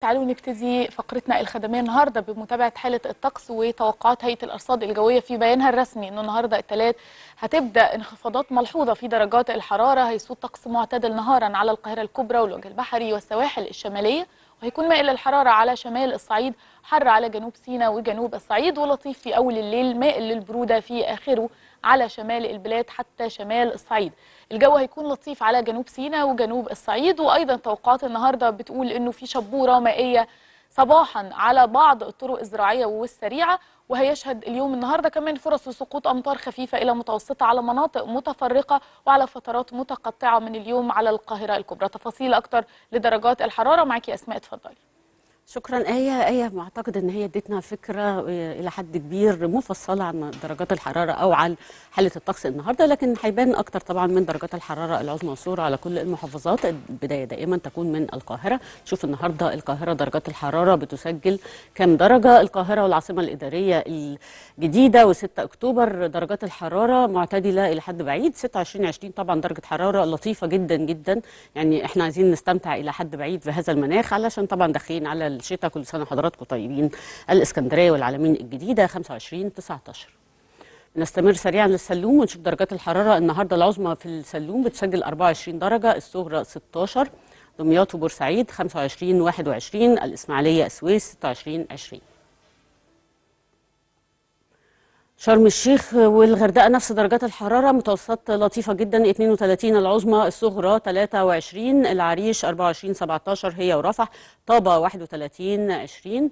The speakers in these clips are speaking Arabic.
تعالوا نبتدي فقرتنا الخدميه النهارده بمتابعه حاله الطقس وتوقعات هيئه الارصاد الجويه في بيانها الرسمي انه النهارده الثلاث هتبدا انخفاضات ملحوظه في درجات الحراره هيسود طقس معتدل نهارا على القاهره الكبرى والوجه البحري والسواحل الشماليه وهيكون مائل الحرارة على شمال الصعيد حر على جنوب سيناء وجنوب الصعيد ولطيف في أول الليل مائل للبرودة في آخره على شمال البلاد حتى شمال الصعيد الجو هيكون لطيف على جنوب سيناء وجنوب الصعيد وأيضا توقعات النهاردة بتقول أنه في شبورة مائية صباحا على بعض الطرق الزراعية والسريعة وهيشهد اليوم النهاردة كمان فرص لسقوط أمطار خفيفة إلى متوسطة على مناطق متفرقة وعلى فترات متقطعة من اليوم على القاهرة الكبرى تفاصيل أكتر لدرجات الحرارة معك أسماء اتفضلي شكرا آية آية معتقد أن هي ادتنا فكرة آه، إلى حد كبير مفصلة عن درجات الحرارة أو عن حالة الطقس النهاردة لكن هيبان أكتر طبعا من درجات الحرارة العظمى والصغرى على كل المحافظات البداية دائما تكون من القاهرة شوف النهاردة القاهرة درجات الحرارة بتسجل كم درجة القاهرة والعاصمة الإدارية الجديدة و6 أكتوبر درجات الحرارة معتدلة إلى حد بعيد 26 20 طبعا درجة حرارة لطيفة جدا جدا يعني إحنا عايزين نستمتع إلى حد بعيد بهذا المناخ علشان طبعا داخلين على الشتاء كل سنه وحضراتكم طيبين الاسكندريه والعالمين الجديده 25 19 نستمر سريعا للسلوم ونشوف درجات الحراره النهارده العظمى في السلوم بتسجل 24 درجه الصغرى 16 دمياط وبورسعيد 25 21 الاسماعيليه السويس 26 20 شرم الشيخ والغردقه نفس درجات الحراره متوسطات لطيفه جدا 32 العظمى الصغرى 23 العريش 24 17 هي ورفح طابه 31 20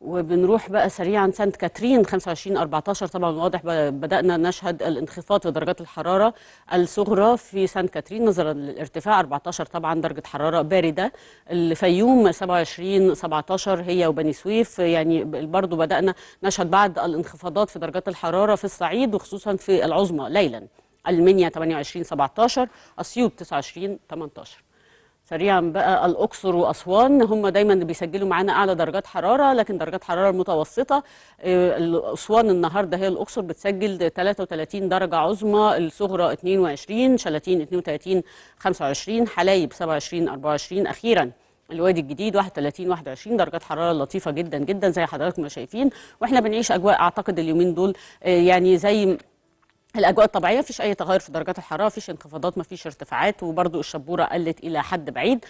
وبنروح بقى سريعا سانت كاترين 25 14 طبعا واضح بدانا نشهد الانخفاض في درجات الحراره الصغرى في سانت كاترين نظرا للارتفاع 14 طبعا درجه حراره بارده الفيوم 27 17 هي وبني سويف يعني برضو بدانا نشهد بعض الانخفاضات في درجات الحراره في الصعيد وخصوصا في العظمى ليلا المنيا 28 17 اسيوط 29 18 سريعا بقى الاقصر واسوان هم دايما بيسجلوا معانا اعلى درجات حراره لكن درجات حراره متوسطه اسوان آه، النهارده هي الاقصر بتسجل 33 درجه عظمى الصغرى 22 شلاتين 32 25 حلايب 27 24 اخيرا الوادي الجديد 31 21 درجات حراره لطيفه جدا جدا زي حضراتكم ما شايفين واحنا بنعيش اجواء اعتقد اليومين دول آه، يعني زي الاجواء الطبيعيه مفيش اي تغير في درجات الحراره مفيش انخفاضات مفيش ارتفاعات وبرضو الشبوره قلت الى حد بعيد